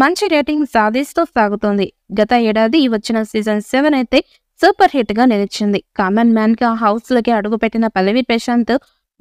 మంచి రేటింగ్ సాధిస్తూ సాగుతోంది గత ఏడాది వచ్చిన సీజన్ సెవెన్ అయితే సూపర్ హిట్ గా నిలిచింది కామన్ మ్యాన్ గా హౌస్ లోకి అడుగుపెట్టిన పల్లవి ప్రశాంత్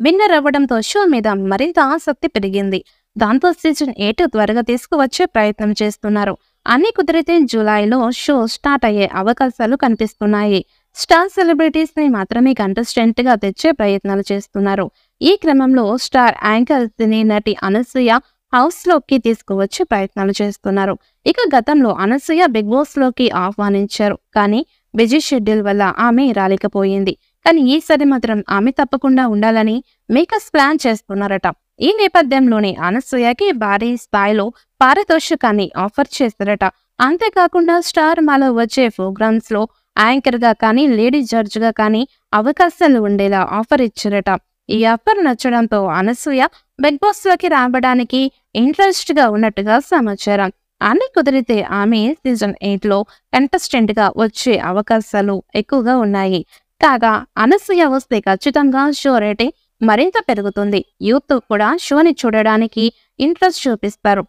విన్నర్ అవ్వడంతో షో మీద మరింత ఆసక్తి పెరిగింది దాంతో సీజన్ ఎయిట్ త్వరగా తీసుకువచ్చే ప్రయత్నం చేస్తున్నారు అన్ని కుదిరితే జూలైలో షో స్టార్ట్ అయ్యే అవకాశాలు కనిపిస్తున్నాయి స్టార్ సెలబ్రిటీస్ ని మాత్రమే కంటెస్టెంట్ గా తెచ్చే ప్రయత్నాలు చేస్తున్నారు ఈ క్రమంలో స్టార్ యాంకర్ సినీ నటి అనసూయ హౌస్లోకి తీసుకువచ్చే ప్రయత్నాలు చేస్తున్నారు ఇక గతంలో అనసూయ బిగ్ బాస్లోకి ఆహ్వానించారు కానీ బిజీ షెడ్యూల్ వల్ల ఆమె రాలేకపోయింది కానీ ఈసారి మాత్రం ఆమె తప్పకుండా ఉండాలని మేకర్స్ ప్లాన్ చేస్తున్నారట ఈ నేపథ్యంలోనే అనసూయకి భారీ స్థాయిలో పారితోషికాన్ని ఆఫర్ చేస్తారట అంతేకాకుండా స్టార్ మాలో వచ్చే ప్రోగ్రామ్స్ లో యాంకర్ గా కానీ లేడీ జడ్జ్ గా కానీ అవకాశాలు ఉండేలా ఆఫర్ ఇచ్చారట ఈ ఆఫర్ నచ్చడంతో అనసూయ బిగ్ బాస్ లోకి రావడానికి ఇంట్రెస్ట్ గా ఉన్నట్టుగా సమాచారం అని కుదిరితే ఆమె సీజన్ ఎయిట్ లో కంటెస్టెంట్ గా వచ్చే అవకాశాలు ఎక్కువగా ఉన్నాయి కాగా అనసూయ వస్తే ఖచ్చితంగా షో రేటింగ్ మరింత పెరుగుతుంది యూత్ కూడా షోని చూడడానికి ఇంట్రెస్ట్ చూపిస్తారు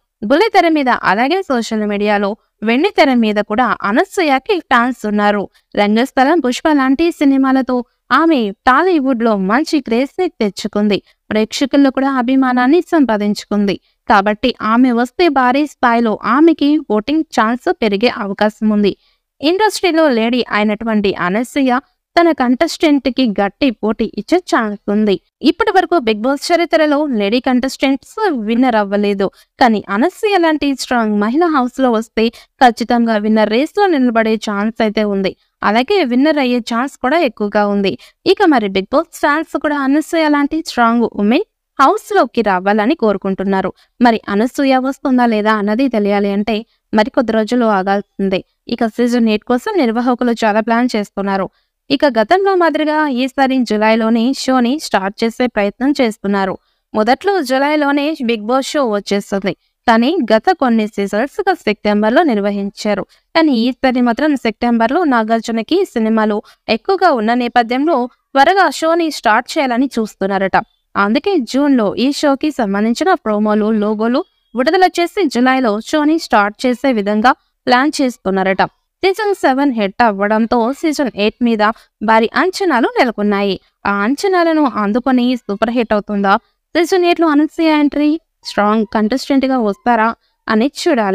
తెర మీద అలాగే సోషల్ మీడియాలో వెండి తెర మీద కూడా అనసూయకి ఫ్యాన్స్ ఉన్నారు రంగస్థలం పుష్ప లాంటి సినిమాలతో ఆమె టాలీవుడ్లో మంచి ని తెచ్చుకుంది ప్రేక్షకుల్లో కూడా అభిమానాన్ని సంపాదించుకుంది కాబట్టి ఆమె వస్తే భారీ స్థాయిలో ఆమెకి ఓటింగ్ ఛాన్స్ పెరిగే అవకాశం ఉంది ఇండస్ట్రీలో లేడీ అయినటువంటి అనసూయ తన కంటెస్టెంట్ కి గట్టి పోటీ ఇచ్చే ఛాన్స్ ఉంది ఇప్పటి వరకు బిగ్ బాస్ చరిత్రలో లేడీ కంటెస్టెంట్స్ విన్నర్ అవ్వలేదు కానీ అనస్య లాంటి స్ట్రాంగ్ మహిళ హౌస్ లో వస్తే ఖచ్చితంగా విన్నర్ రేస్ లో నిలబడే ఛాన్స్ అయితే ఉంది అలాగే విన్నర్ అయ్యే ఛాన్స్ కూడా ఎక్కువగా ఉంది ఇక మరి బిగ్ బాస్ ఫ్యాన్స్ కూడా అనస్య లాంటి స్ట్రాంగ్ ఉమెన్ హౌస్ లోకి రావాలని కోరుకుంటున్నారు మరి అనసూయ వస్తుందా లేదా అన్నది తెలియాలి అంటే మరికొద్ది రోజులు ఆగాల్సిందే ఇక సీజన్ ఎయిట్ కోసం నిర్వాహకులు చాలా ప్లాన్ చేస్తున్నారు ఇక గతంలో మాదిరిగా ఈసారి జులైలోనే షోని స్టార్ట్ చేసే ప్రయత్నం చేస్తున్నారు మొదట్లో జులైలోనే బిగ్ బాస్ షో వచ్చేస్తుంది కానీ గత కొన్ని సీజన్స్ లో నిర్వహించారు కానీ ఈసారి మాత్రం సెప్టెంబర్ లో నాగార్జునకి సినిమాలు ఎక్కువగా ఉన్న నేపథ్యంలో త్వరగా షోని స్టార్ట్ చేయాలని చూస్తున్నారట అందుకే జూన్ లో ఈ షోకి సంబంధించిన ప్రోమోలు లోగోలు విడుదల చేసి జులైలో షోని స్టార్ట్ చేసే విధంగా ప్లాన్ చేస్తున్నారట సీజన్ సెవెన్ హిట్ అవ్వడంతో సీజన్ ఎయిట్ మీద భారీ అంచనాలు నెలకొన్నాయి ఆ అంచనాలను అందుకొని సూపర్ హిట్ అవుతుందా సీజన్ ఎయిట్లో అనన్సియా ఎంట్రీ స్ట్రాంగ్ కంటెస్టెంట్గా వస్తారా అని చూడాలి